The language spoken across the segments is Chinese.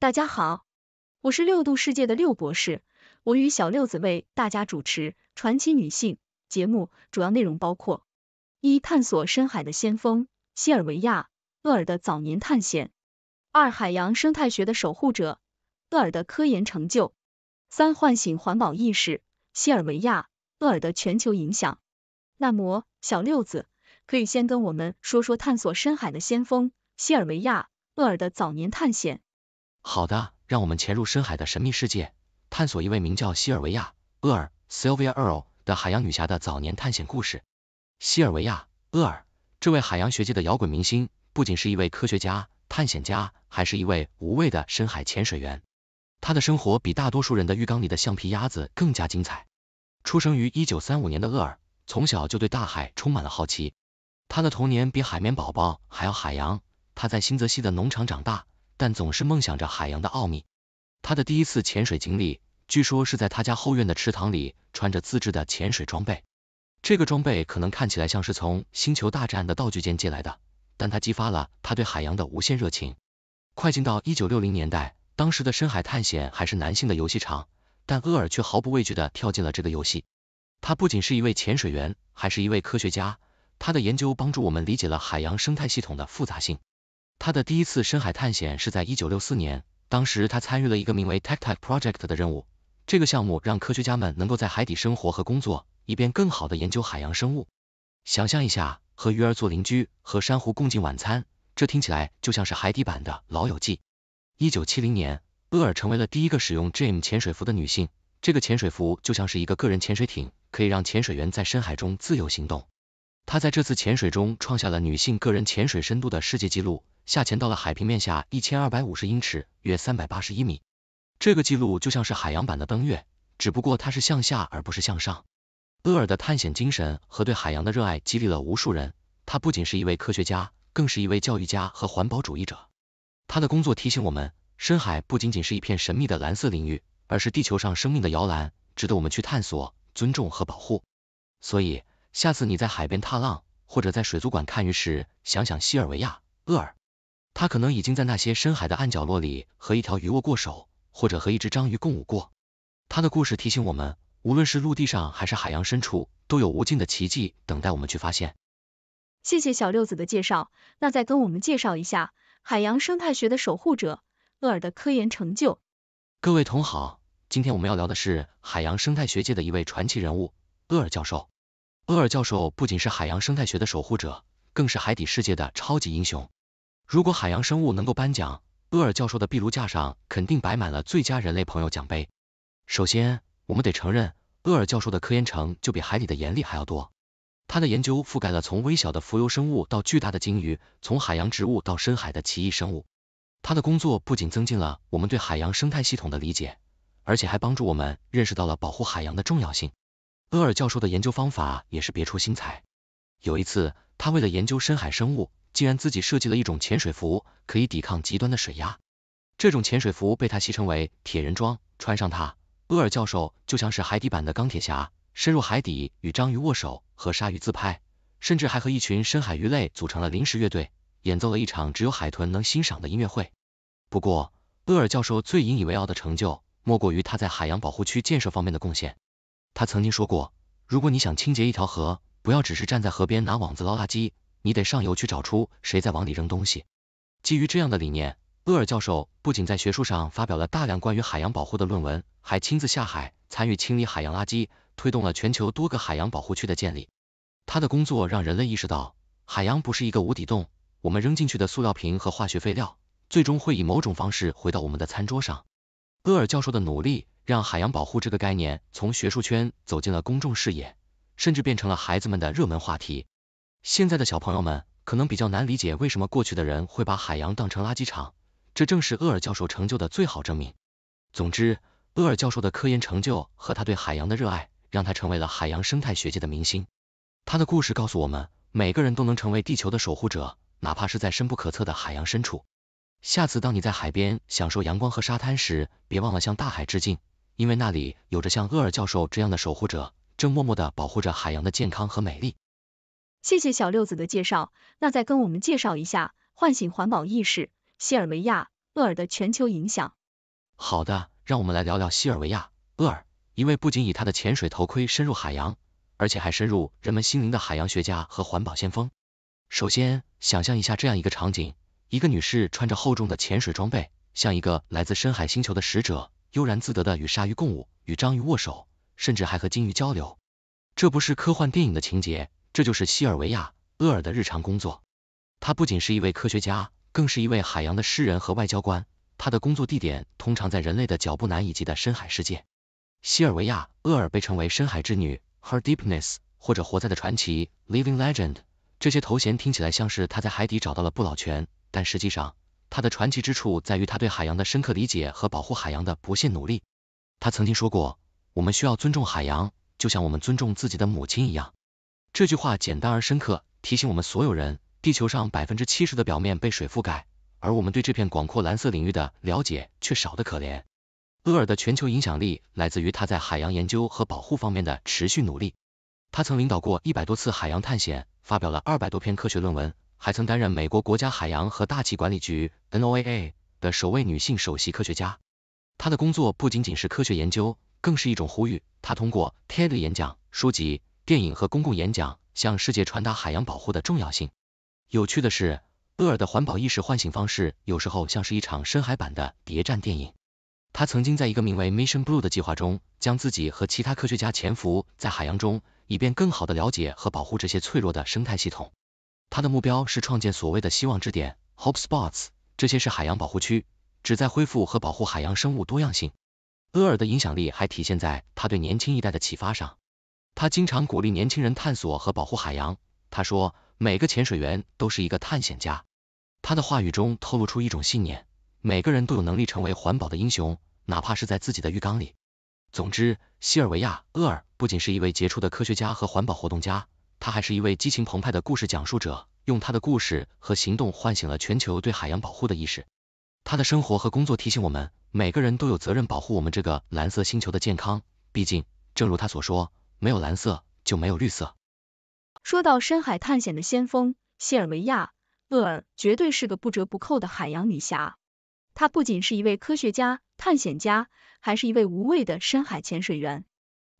大家好，我是六度世界的六博士，我与小六子为大家主持《传奇女性》节目，主要内容包括：一、探索深海的先锋——西尔维亚·厄尔的早年探险；二、海洋生态学的守护者——厄尔的科研成就；三、唤醒环保意识——西尔维亚·厄尔的全球影响。那么，小六子可以先跟我们说说探索深海的先锋——西尔维亚·厄尔的早年探险。好的，让我们潜入深海的神秘世界，探索一位名叫西尔维亚·厄尔 （Sylvia Earle） 的海洋女侠的早年探险故事。西尔维亚·厄尔这位海洋学界的摇滚明星，不仅是一位科学家、探险家，还是一位无畏的深海潜水员。她的生活比大多数人的浴缸里的橡皮鸭子更加精彩。出生于一九三五年的厄尔，从小就对大海充满了好奇。他的童年比海绵宝宝还要海洋。他在新泽西的农场长大。但总是梦想着海洋的奥秘。他的第一次潜水经历，据说是在他家后院的池塘里，穿着自制的潜水装备。这个装备可能看起来像是从《星球大战》的道具间借来的，但它激发了他对海洋的无限热情。快进到一九六零年代，当时的深海探险还是男性的游戏场，但厄尔却毫不畏惧的跳进了这个游戏。他不仅是一位潜水员，还是一位科学家。他的研究帮助我们理解了海洋生态系统的复杂性。他的第一次深海探险是在一九六四年，当时他参与了一个名为 t e c t e c Project 的任务。这个项目让科学家们能够在海底生活和工作，以便更好的研究海洋生物。想象一下，和鱼儿做邻居，和珊瑚共进晚餐，这听起来就像是海底版的老友记。一九七零年，厄尔成为了第一个使用 j a m 潜水服的女性，这个潜水服就像是一个个人潜水艇，可以让潜水员在深海中自由行动。她在这次潜水中创下了女性个人潜水深度的世界纪录，下潜到了海平面下一千二百五十英尺，约三百八十一米。这个记录就像是海洋版的登月，只不过它是向下而不是向上。厄尔的探险精神和对海洋的热爱激励了无数人。他不仅是一位科学家，更是一位教育家和环保主义者。他的工作提醒我们，深海不仅仅是一片神秘的蓝色领域，而是地球上生命的摇篮，值得我们去探索、尊重和保护。所以。下次你在海边踏浪，或者在水族馆看鱼时，想想西尔维亚·厄尔，他可能已经在那些深海的暗角落里和一条鱼握过手，或者和一只章鱼共舞过。他的故事提醒我们，无论是陆地上还是海洋深处，都有无尽的奇迹等待我们去发现。谢谢小六子的介绍，那再跟我们介绍一下海洋生态学的守护者厄尔的科研成就。各位同好，今天我们要聊的是海洋生态学界的一位传奇人物厄尔教授。厄尔教授不仅是海洋生态学的守护者，更是海底世界的超级英雄。如果海洋生物能够颁奖，厄尔教授的壁炉架上肯定摆满了最佳人类朋友奖杯。首先，我们得承认，厄尔教授的科研成就比海底的盐粒还要多。他的研究覆盖了从微小的浮游生物到巨大的鲸鱼，从海洋植物到深海的奇异生物。他的工作不仅增进了我们对海洋生态系统的理解，而且还帮助我们认识到了保护海洋的重要性。厄尔教授的研究方法也是别出心裁。有一次，他为了研究深海生物，竟然自己设计了一种潜水服，可以抵抗极端的水压。这种潜水服被他戏称为“铁人装”，穿上它，厄尔教授就像是海底版的钢铁侠，深入海底与章鱼握手、和鲨鱼自拍，甚至还和一群深海鱼类组成了临时乐队，演奏了一场只有海豚能欣赏的音乐会。不过，厄尔教授最引以为傲的成就，莫过于他在海洋保护区建设方面的贡献。他曾经说过，如果你想清洁一条河，不要只是站在河边拿网子捞垃圾，你得上游去找出谁在往里扔东西。基于这样的理念，厄尔教授不仅在学术上发表了大量关于海洋保护的论文，还亲自下海参与清理海洋垃圾，推动了全球多个海洋保护区的建立。他的工作让人类意识到，海洋不是一个无底洞，我们扔进去的塑料瓶和化学废料，最终会以某种方式回到我们的餐桌上。厄尔教授的努力。让海洋保护这个概念从学术圈走进了公众视野，甚至变成了孩子们的热门话题。现在的小朋友们可能比较难理解为什么过去的人会把海洋当成垃圾场，这正是厄尔教授成就的最好证明。总之，厄尔教授的科研成就和他对海洋的热爱，让他成为了海洋生态学界的明星。他的故事告诉我们，每个人都能成为地球的守护者，哪怕是在深不可测的海洋深处。下次当你在海边享受阳光和沙滩时，别忘了向大海致敬。因为那里有着像厄尔教授这样的守护者，正默默地保护着海洋的健康和美丽。谢谢小六子的介绍，那再跟我们介绍一下唤醒环保意识，西尔维亚·厄尔的全球影响。好的，让我们来聊聊西尔维亚·厄尔，一位不仅以他的潜水头盔深入海洋，而且还深入人们心灵的海洋学家和环保先锋。首先，想象一下这样一个场景：一个女士穿着厚重的潜水装备，像一个来自深海星球的使者。悠然自得的与鲨鱼共舞，与章鱼握手，甚至还和鲸鱼交流。这不是科幻电影的情节，这就是西尔维亚·厄尔的日常工作。她不仅是一位科学家，更是一位海洋的诗人和外交官。她的工作地点通常在人类的脚步难以及的深海世界。西尔维亚·厄尔被称为深海之女，Her Deepness，或者活在的传奇，Living Legend。这些头衔听起来像是她在海底找到了不老泉，但实际上。他的传奇之处在于他对海洋的深刻理解和保护海洋的不懈努力。他曾经说过，我们需要尊重海洋，就像我们尊重自己的母亲一样。这句话简单而深刻，提醒我们所有人，地球上百分之七十的表面被水覆盖，而我们对这片广阔蓝色领域的了解却少得可怜。厄尔的全球影响力来自于他在海洋研究和保护方面的持续努力。他曾领导过一百多次海洋探险，发表了二百多篇科学论文。还曾担任美国国家海洋和大气管理局 NOAA 的首位女性首席科学家。她的工作不仅仅是科学研究，更是一种呼吁。她通过 TED 演讲、书籍、电影和公共演讲，向世界传达海洋保护的重要性。有趣的是，厄尔的环保意识唤醒方式，有时候像是一场深海版的谍战电影。他曾经在一个名为 Mission Blue 的计划中，将自己和其他科学家潜伏在海洋中，以便更好的了解和保护这些脆弱的生态系统。他的目标是创建所谓的希望之点 （Hope Spots），这些是海洋保护区，旨在恢复和保护海洋生物多样性。厄尔的影响力还体现在他对年轻一代的启发上，他经常鼓励年轻人探索和保护海洋。他说，每个潜水员都是一个探险家。他的话语中透露出一种信念：每个人都有能力成为环保的英雄，哪怕是在自己的浴缸里。总之，西尔维亚·厄尔不仅是一位杰出的科学家和环保活动家。他还是一位激情澎湃的故事讲述者，用他的故事和行动唤醒了全球对海洋保护的意识。他的生活和工作提醒我们，每个人都有责任保护我们这个蓝色星球的健康。毕竟，正如他所说，没有蓝色就没有绿色。说到深海探险的先锋，谢尔维亚·厄尔绝对是个不折不扣的海洋女侠。她不仅是一位科学家、探险家，还是一位无畏的深海潜水员。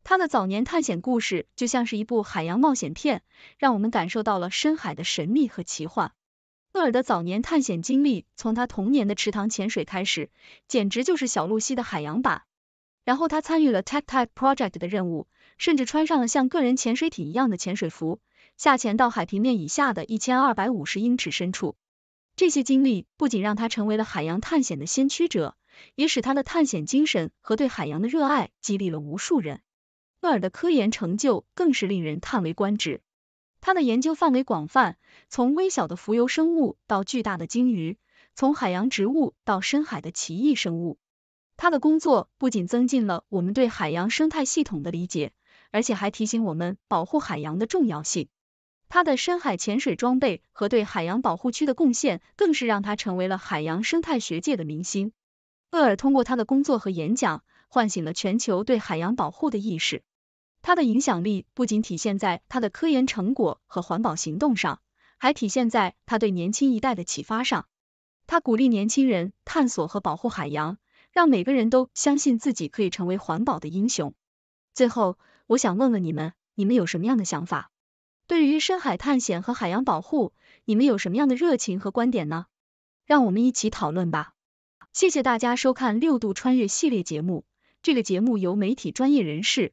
他的早年探险故事就像是一部海洋冒险片，让我们感受到了深海的神秘和奇幻。厄尔的早年探险经历从他童年的池塘潜水开始，简直就是小露西的海洋版。然后他参与了 Tech Type Project 的任务，甚至穿上了像个人潜水艇一样的潜水服，下潜到海平面以下的一千二百五十英尺深处。这些经历不仅让他成为了海洋探险的先驱者，也使他的探险精神和对海洋的热爱激励了无数人。厄尔的科研成就更是令人叹为观止。他的研究范围广泛，从微小的浮游生物到巨大的鲸鱼，从海洋植物到深海的奇异生物。他的工作不仅增进了我们对海洋生态系统的理解，而且还提醒我们保护海洋的重要性。他的深海潜水装备和对海洋保护区的贡献，更是让他成为了海洋生态学界的明星。厄尔通过他的工作和演讲，唤醒了全球对海洋保护的意识。他的影响力不仅体现在他的科研成果和环保行动上，还体现在他对年轻一代的启发上。他鼓励年轻人探索和保护海洋，让每个人都相信自己可以成为环保的英雄。最后，我想问问你们，你们有什么样的想法？对于深海探险和海洋保护，你们有什么样的热情和观点呢？让我们一起讨论吧。谢谢大家收看六度穿越系列节目。这个节目由媒体专业人士。